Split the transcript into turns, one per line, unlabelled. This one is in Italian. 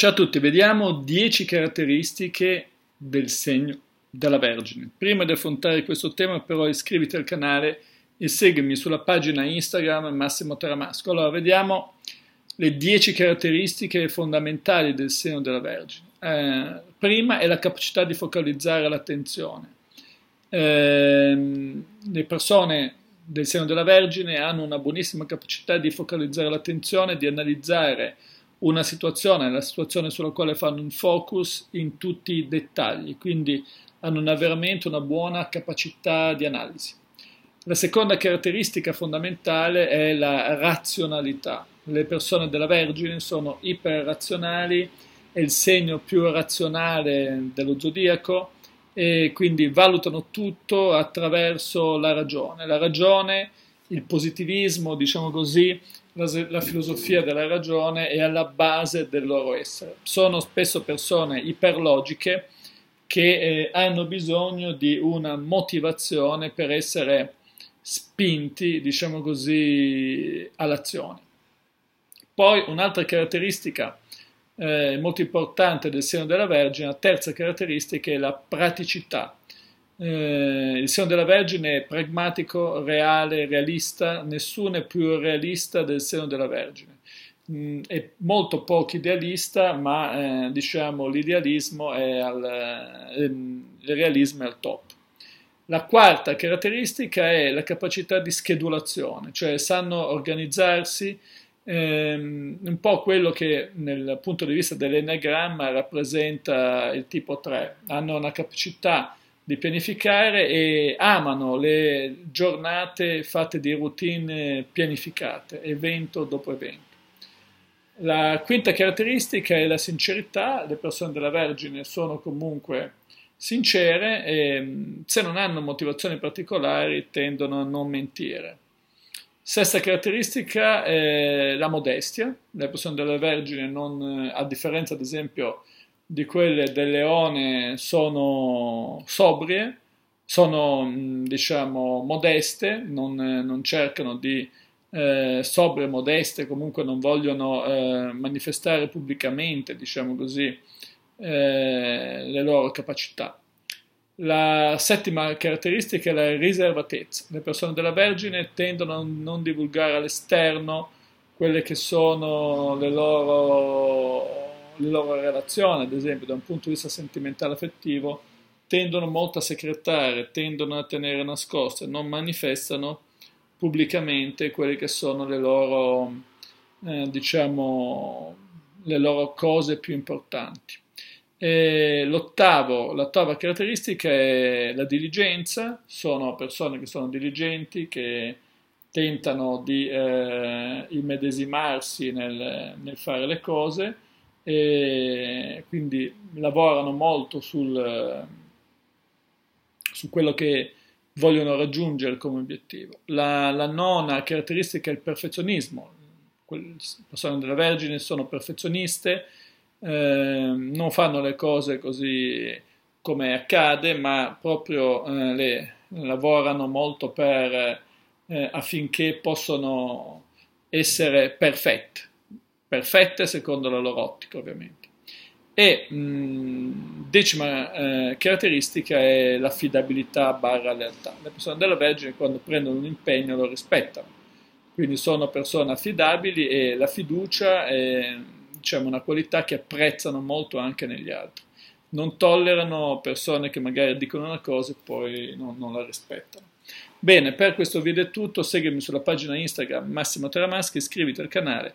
Ciao a tutti, vediamo 10 caratteristiche del segno della Vergine. Prima di affrontare questo tema però iscriviti al canale e seguimi sulla pagina Instagram Massimo Taramasco. Allora vediamo le 10 caratteristiche fondamentali del segno della Vergine. Eh, prima è la capacità di focalizzare l'attenzione. Eh, le persone del segno della Vergine hanno una buonissima capacità di focalizzare l'attenzione, di analizzare una situazione, la situazione sulla quale fanno un focus in tutti i dettagli, quindi hanno una, veramente una buona capacità di analisi. La seconda caratteristica fondamentale è la razionalità. Le persone della Vergine sono iperrazionali, è il segno più razionale dello zodiaco e quindi valutano tutto attraverso la ragione. La ragione è il positivismo, diciamo così, la, la, filosofia della ragione è alla base del loro essere. Sono spesso persone iperlogiche che eh, hanno bisogno di una motivazione per essere spinti, diciamo così, all'azione. Poi un'altra caratteristica eh, molto importante del seno della Vergine, la terza caratteristica è la praticità. Eh, il Seno della Vergine è pragmatico, reale, realista, nessuno è più realista del Seno della Vergine. Mm, è molto poco idealista, ma eh, diciamo l'idealismo è al, eh, mm, il realismo è al top. La quarta caratteristica è la capacità di schedulazione, cioè sanno organizzarsi, ehm, un po' quello che dal punto di vista dell'enagramma rappresenta il tipo 3, hanno una capacità di di pianificare e amano le giornate fatte di routine pianificate, evento dopo evento. La quinta caratteristica è la sincerità, le persone della Vergine sono comunque sincere e mm, se non hanno motivazioni particolari tendono a non mentire. Sesta caratteristica è la modestia, le persone della Vergine non, eh, a differenza ad esempio di quelle del leone sono sobrie, sono diciamo modeste, non, eh, non cercano di eh, sobrie, modeste, comunque non vogliono eh, manifestare pubblicamente, diciamo così, eh, le loro capacità. La settima caratteristica è la riservatezza. Le persone della Vergine tendono a non divulgare all'esterno quelle che sono le loro le loro relazioni, ad esempio, da un punto di vista sentimentale affettivo, tendono molto a secretare, tendono a tenere nascoste, non manifestano pubblicamente quelle che sono le loro, eh, diciamo, le loro cose più importanti. l'ottava caratteristica è la diligenza, sono persone che sono diligenti, che tentano di eh, immedesimarsi nel, nel fare le cose e quindi lavorano molto sul, su quello che vogliono raggiungere come obiettivo. La, la nona caratteristica è il perfezionismo. Le persone della Vergine sono perfezioniste, eh, non fanno le cose così come accade, ma proprio eh, le lavorano molto per, eh, affinché possano essere perfette perfette secondo la loro ottica ovviamente. E mh, decima eh, caratteristica è l'affidabilità barra lealtà. Le persone della Vergine quando prendono un impegno lo rispettano, quindi sono persone affidabili e la fiducia è diciamo, una qualità che apprezzano molto anche negli altri. Non tollerano persone che magari dicono una cosa e poi non, non la rispettano. Bene, per questo video è tutto, seguimi sulla pagina Instagram Massimo Teramaschi, iscriviti al canale